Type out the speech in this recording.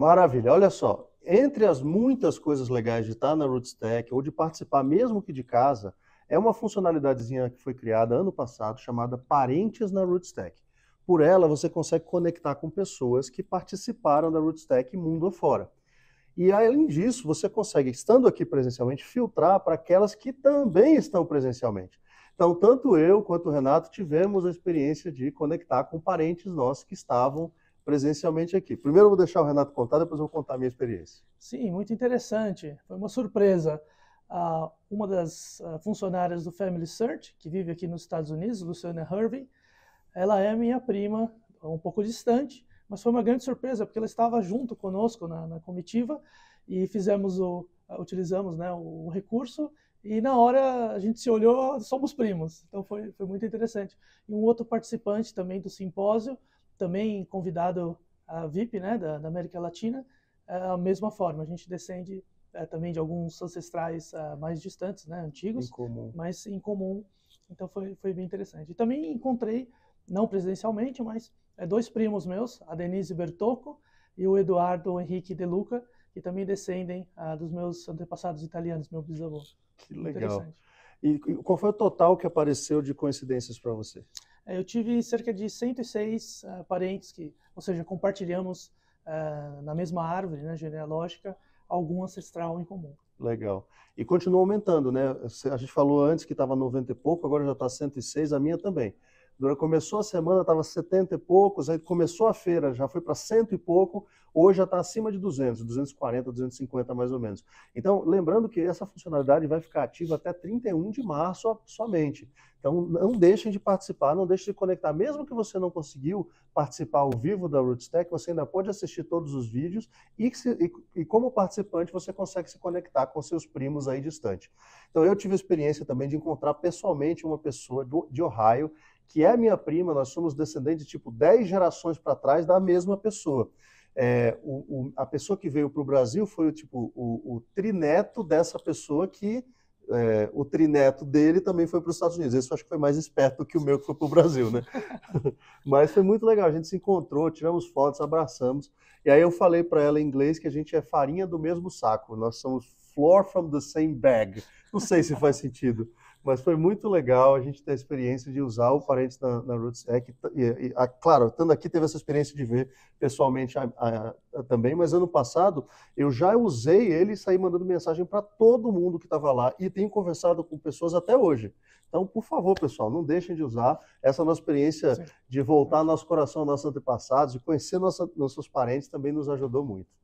Maravilha. Olha só, entre as muitas coisas legais de estar na Rootstack ou de participar mesmo que de casa, é uma funcionalidadezinha que foi criada ano passado chamada Parentes na Rootstack. Por ela, você consegue conectar com pessoas que participaram da Rootstack mundo afora. E além disso, você consegue, estando aqui presencialmente, filtrar para aquelas que também estão presencialmente. Então, tanto eu quanto o Renato tivemos a experiência de conectar com parentes nossos que estavam presencialmente aqui. Primeiro eu vou deixar o Renato contar, depois eu vou contar a minha experiência. Sim, muito interessante. Foi uma surpresa. Ah, uma das ah, funcionárias do Family Search, que vive aqui nos Estados Unidos, Luciana Hervey, ela é minha prima, um pouco distante, mas foi uma grande surpresa porque ela estava junto conosco na, na comitiva e fizemos o ah, utilizamos né, o recurso e na hora a gente se olhou, somos primos. Então foi, foi muito interessante. E um outro participante também do simpósio, também convidado a VIP né, da, da América Latina, é a mesma forma, a gente descende é, também de alguns ancestrais uh, mais distantes, né, antigos, mas em comum, então foi, foi bem interessante. E também encontrei, não presidencialmente, mas é, dois primos meus, a Denise Bertocco e o Eduardo Henrique De Luca, que também descendem uh, dos meus antepassados italianos, meu bisavô. Que legal. E qual foi o total que apareceu de coincidências para você? É, eu tive cerca de 106 uh, ah, parentes que, ou seja, compartilhamos uh, na mesma árvore né, genealógica algum ancestral em comum. Legal. E continua aumentando, né? A gente falou antes que estava 90 e pouco, agora já está 106, a minha também. Começou a semana, estava 70 e poucos, aí começou a feira, já foi para cento e pouco, hoje já está acima de 200, 240, 250 mais ou menos. Então, lembrando que essa funcionalidade vai ficar ativa até 31 de março somente. Então, não deixem de participar, não deixem de conectar. Mesmo que você não conseguiu participar ao vivo da Rootstech, você ainda pode assistir todos os vídeos e, se, e, e como participante você consegue se conectar com seus primos aí distante. Então, eu tive a experiência também de encontrar pessoalmente uma pessoa do, de Ohio que é minha prima, nós somos descendentes de tipo 10 gerações para trás da mesma pessoa. É, o, o, a pessoa que veio para o Brasil foi o tipo o, o trineto dessa pessoa que é, o trineto dele também foi para os Estados Unidos. Esse eu acho que foi mais esperto que o meu que foi para o Brasil, né? Mas foi muito legal. A gente se encontrou, tiramos fotos, abraçamos. E aí eu falei para ela em inglês que a gente é farinha do mesmo saco. Nós somos floor from the same bag. Não sei se faz sentido. Mas foi muito legal a gente ter a experiência de usar o Parentes na, na RootsTech. E, e a, claro, estando aqui, teve essa experiência de ver pessoalmente a, a, também, mas ano passado eu já usei ele e saí mandando mensagem para todo mundo que estava lá e tenho conversado com pessoas até hoje. Então, por favor, pessoal, não deixem de usar essa nossa experiência Sim. de voltar nosso coração, nossos antepassados e conhecer nossa, nossos parentes também nos ajudou muito.